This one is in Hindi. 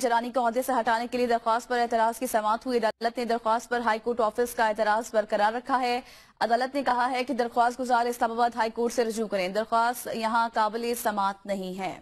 जरानी को अहदे से हटाने के लिए दरख्वास्त पर एतराज की समात हुई अदालत ने दरख्वास्त पर हाईकोर्ट ऑफिस का एतराज बरकरार रखा है अदालत ने कहा है कि दरख्वास्त गुजार इस्लामाबाद हाईकोर्ट से रजू करें दरख्वास्त यहाँ काबिल समात नहीं है